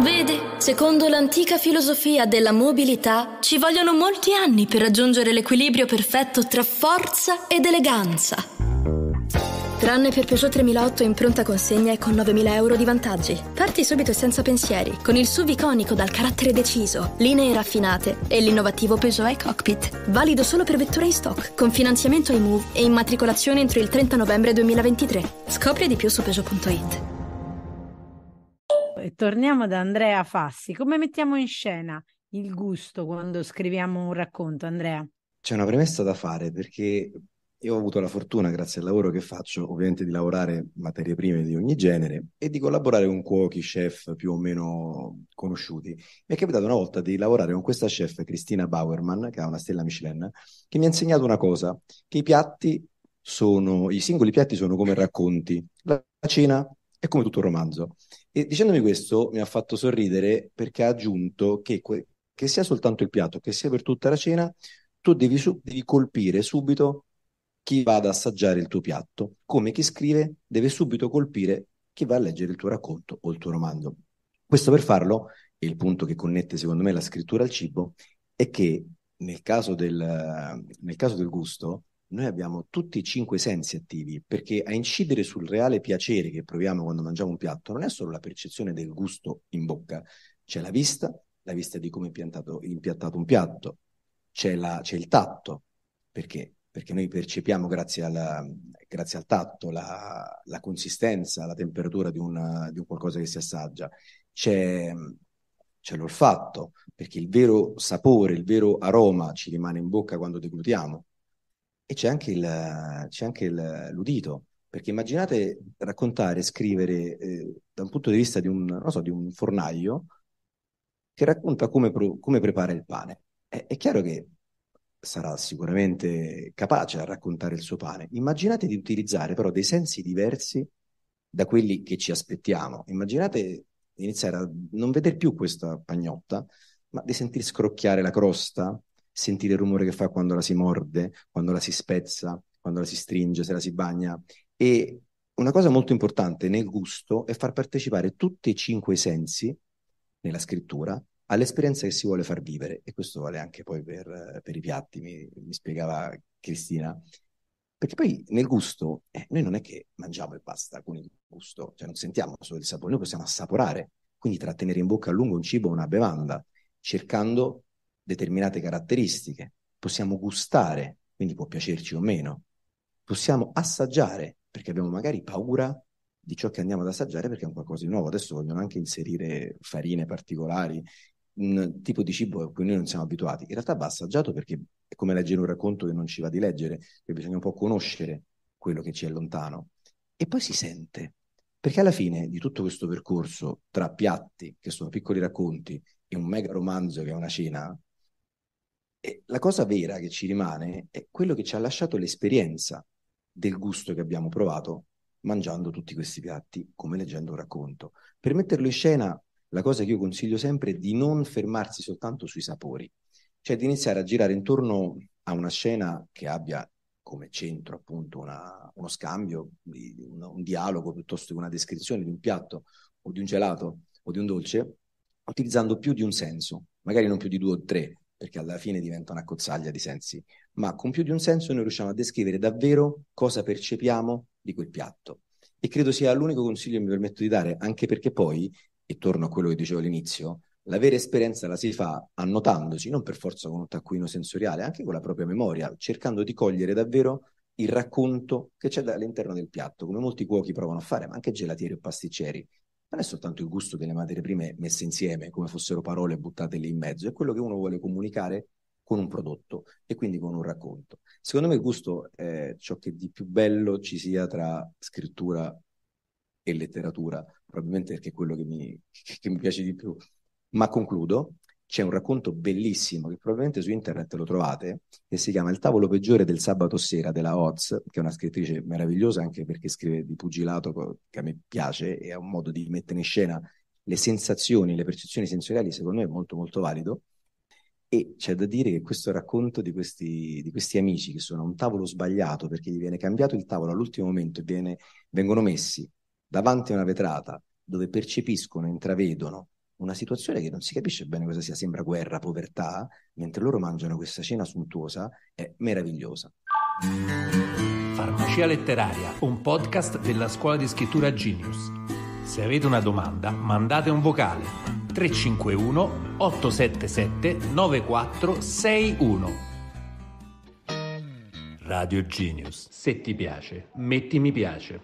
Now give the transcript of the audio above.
Vedi, secondo l'antica filosofia della mobilità, ci vogliono molti anni per raggiungere l'equilibrio perfetto tra forza ed eleganza. Tranne per Peugeot 3008 in pronta consegna e con 9.000 euro di vantaggi. Parti subito e senza pensieri, con il SUV iconico dal carattere deciso, linee raffinate e l'innovativo Peugeot e-Cockpit. Valido solo per vetture in stock, con finanziamento iMove e immatricolazione entro il 30 novembre 2023. Scopri di più su Peugeot.it torniamo da Andrea Fassi. Come mettiamo in scena il gusto quando scriviamo un racconto, Andrea? C'è una premessa da fare perché io ho avuto la fortuna, grazie al lavoro che faccio, ovviamente di lavorare materie prime di ogni genere e di collaborare con cuochi, chef più o meno conosciuti. Mi è capitato una volta di lavorare con questa chef, Cristina Bauerman, che ha una stella Michelin, che mi ha insegnato una cosa, che i piatti sono, i singoli piatti sono come racconti. La cena è come tutto un romanzo. E dicendomi questo mi ha fatto sorridere perché ha aggiunto che, que- che sia soltanto il piatto, che sia per tutta la cena, tu devi, su- devi colpire subito chi va ad assaggiare il tuo piatto, come chi scrive deve subito colpire chi va a leggere il tuo racconto o il tuo romanzo. Questo per farlo, e il punto che connette secondo me la scrittura al cibo, è che nel caso del, nel caso del gusto, noi abbiamo tutti e cinque sensi attivi, perché a incidere sul reale piacere che proviamo quando mangiamo un piatto non è solo la percezione del gusto in bocca, c'è la vista, la vista di come è impiantato, impiattato un piatto, c'è, la, c'è, il tatto, perché? Perché noi percepiamo grazie, alla, grazie al tatto la, la, consistenza, la temperatura di, una, di, un qualcosa che si assaggia, c'è, c'è l'olfatto, perché il vero sapore, il vero aroma ci rimane in bocca quando deglutiamo e c'è anche, il, c'è anche il, l'udito, perché immaginate raccontare, scrivere eh, da un punto di vista di un, so, di un fornaio che racconta come, pro, come prepara il pane. È, è, chiaro che sarà sicuramente capace a raccontare il suo pane. Immaginate di utilizzare però dei sensi diversi da quelli che ci aspettiamo. Immaginate di iniziare a non vedere più questa pagnotta, ma di sentir scrocchiare la crosta, sentire il rumore che fa quando la si morde, quando la si spezza, quando la si stringe, se la si bagna. E una cosa molto importante nel gusto è far partecipare tutti e cinque i sensi nella scrittura all'esperienza che si vuole far vivere. E questo vale anche poi per, per i piatti, mi, mi, spiegava Cristina. Perché poi nel gusto, eh, noi non è che mangiamo e basta con il gusto, cioè non sentiamo solo il sapore, noi possiamo assaporare, quindi trattenere in bocca a lungo un cibo o una bevanda, cercando determinate caratteristiche, possiamo gustare, quindi può piacerci o meno, possiamo assaggiare, perché abbiamo magari paura di ciò che andiamo ad assaggiare perché è un qualcosa di nuovo. Adesso vogliono anche inserire farine particolari, un tipo di cibo a cui noi non siamo abituati. In realtà va assaggiato perché è come leggere un racconto che non ci va di leggere, che bisogna un po' conoscere quello che ci è lontano. E poi si sente, perché alla fine di tutto questo percorso tra piatti, che sono piccoli racconti, e un mega romanzo che è una cena, e la cosa vera che ci rimane è quello che ci ha lasciato l'esperienza del gusto che abbiamo provato mangiando tutti questi piatti, come leggendo un racconto. Per metterlo in scena, la cosa che io consiglio sempre è di non fermarsi soltanto sui sapori, cioè di iniziare a girare intorno a una scena che abbia come centro appunto una, uno scambio, un, un dialogo piuttosto che una descrizione di un piatto o di un gelato o di un dolce, utilizzando più di un senso, magari non più di due o tre, perché alla fine diventa una cozzaglia di sensi, ma con più di un senso noi riusciamo a descrivere davvero cosa percepiamo di quel piatto. E credo sia l'unico consiglio che mi permetto di dare, anche perché poi, e torno a quello che dicevo all'inizio, la vera esperienza la si fa annotandosi, non per forza con un taccuino sensoriale, anche con la propria memoria, cercando di cogliere davvero il racconto che c'è all'interno del piatto, come molti cuochi provano a fare, ma anche gelatieri o pasticceri non è soltanto il gusto delle materie prime messe insieme come fossero parole buttate lì in mezzo, è quello che uno vuole comunicare con un prodotto e quindi con un racconto. Secondo me il gusto è ciò che di più bello ci sia tra scrittura e letteratura, probabilmente perché è quello che mi, che mi piace di più. Ma concludo c'è un racconto bellissimo che probabilmente su internet lo trovate, che si chiama Il tavolo peggiore del sabato sera della Oz, che è una scrittrice meravigliosa anche perché scrive di pugilato che a me piace e ha un modo di mettere in scena le sensazioni, le percezioni sensoriali, secondo me è molto molto valido. E c'è da dire che questo racconto di questi, di questi amici che sono a un tavolo sbagliato perché gli viene cambiato il tavolo all'ultimo momento e viene, vengono messi davanti a una vetrata dove percepiscono, intravedono, una situazione che non si capisce bene cosa sia, sembra guerra, povertà, mentre loro mangiano questa cena sontuosa, è meravigliosa. Farmacia letteraria, un podcast della scuola di scrittura Genius. Se avete una domanda, mandate un vocale 351 877 9461. Radio Genius. Se ti piace, metti mi piace.